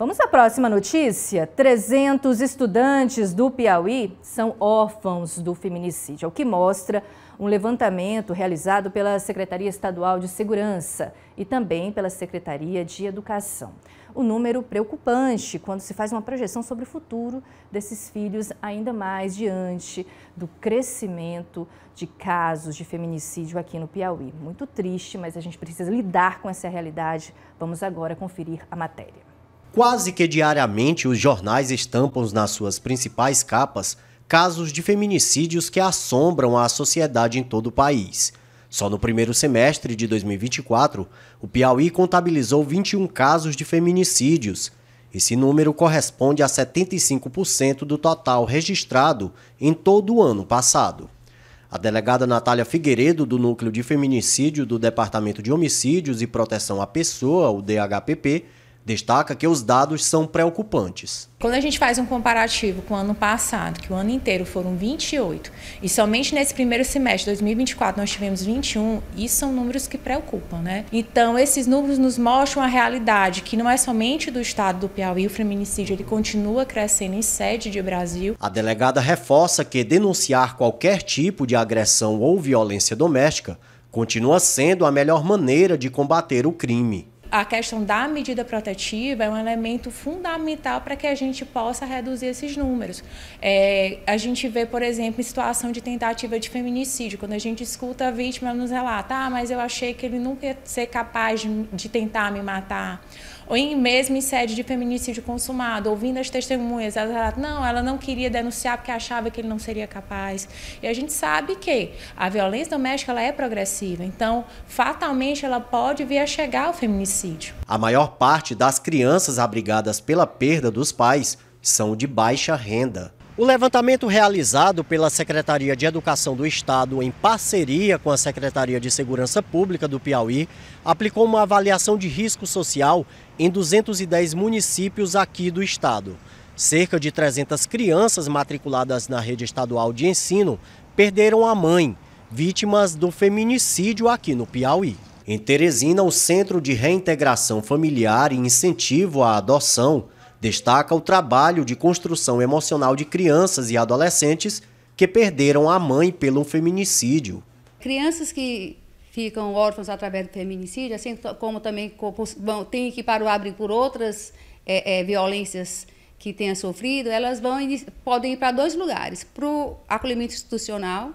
Vamos à próxima notícia. 300 estudantes do Piauí são órfãos do feminicídio, o que mostra um levantamento realizado pela Secretaria Estadual de Segurança e também pela Secretaria de Educação. O um número preocupante quando se faz uma projeção sobre o futuro desses filhos, ainda mais diante do crescimento de casos de feminicídio aqui no Piauí. Muito triste, mas a gente precisa lidar com essa realidade. Vamos agora conferir a matéria. Quase que diariamente os jornais estampam nas suas principais capas casos de feminicídios que assombram a sociedade em todo o país. Só no primeiro semestre de 2024, o Piauí contabilizou 21 casos de feminicídios. Esse número corresponde a 75% do total registrado em todo o ano passado. A delegada Natália Figueiredo, do Núcleo de Feminicídio do Departamento de Homicídios e Proteção à Pessoa, o DHPP, Destaca que os dados são preocupantes. Quando a gente faz um comparativo com o ano passado, que o ano inteiro foram 28, e somente nesse primeiro semestre de 2024 nós tivemos 21, isso são números que preocupam, né? Então, esses números nos mostram a realidade que não é somente do estado do Piauí, o feminicídio ele continua crescendo em sede de Brasil. A delegada reforça que denunciar qualquer tipo de agressão ou violência doméstica continua sendo a melhor maneira de combater o crime a questão da medida protetiva é um elemento fundamental para que a gente possa reduzir esses números. É, a gente vê, por exemplo, em situação de tentativa de feminicídio, quando a gente escuta a vítima nos relata, ah, mas eu achei que ele nunca ia ser capaz de, de tentar me matar ou em, mesmo em sede de feminicídio consumado, ouvindo as testemunhas, ela, relata, não, ela não queria denunciar porque achava que ele não seria capaz. E a gente sabe que a violência doméstica ela é progressiva, então fatalmente ela pode vir a chegar ao feminicídio suicídio. A maior parte das crianças abrigadas pela perda dos pais são de baixa renda. O levantamento realizado pela Secretaria de Educação do Estado, em parceria com a Secretaria de Segurança Pública do Piauí, aplicou uma avaliação de risco social em 210 municípios aqui do estado. Cerca de 300 crianças matriculadas na rede estadual de ensino perderam a mãe, vítimas do feminicídio aqui no Piauí. Em Teresina, o Centro de Reintegração Familiar e Incentivo à Adoção destaca o trabalho de construção emocional de crianças e adolescentes que perderam a mãe pelo feminicídio. Crianças que ficam órfãos através do feminicídio, assim como também têm que ir para o abrigo por outras é, é, violências que tenha sofrido, elas vão podem ir para dois lugares, para o acolhimento institucional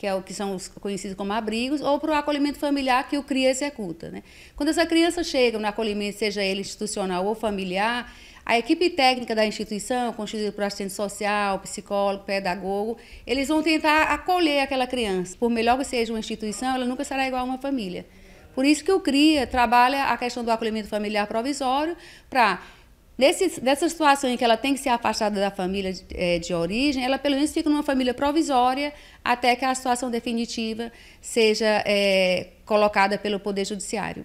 que é o que são conhecidos como abrigos, ou para o acolhimento familiar que o CRIA executa. Né? Quando essa criança chega no acolhimento, seja ele institucional ou familiar, a equipe técnica da instituição, constituída por assistente social, psicólogo, pedagogo, eles vão tentar acolher aquela criança. Por melhor que seja uma instituição, ela nunca será igual a uma família. Por isso que o CRIA trabalha a questão do acolhimento familiar provisório para Nesse, nessa situação em que ela tem que ser afastada da família de, é, de origem, ela pelo menos fica numa família provisória até que a situação definitiva seja é, colocada pelo Poder Judiciário.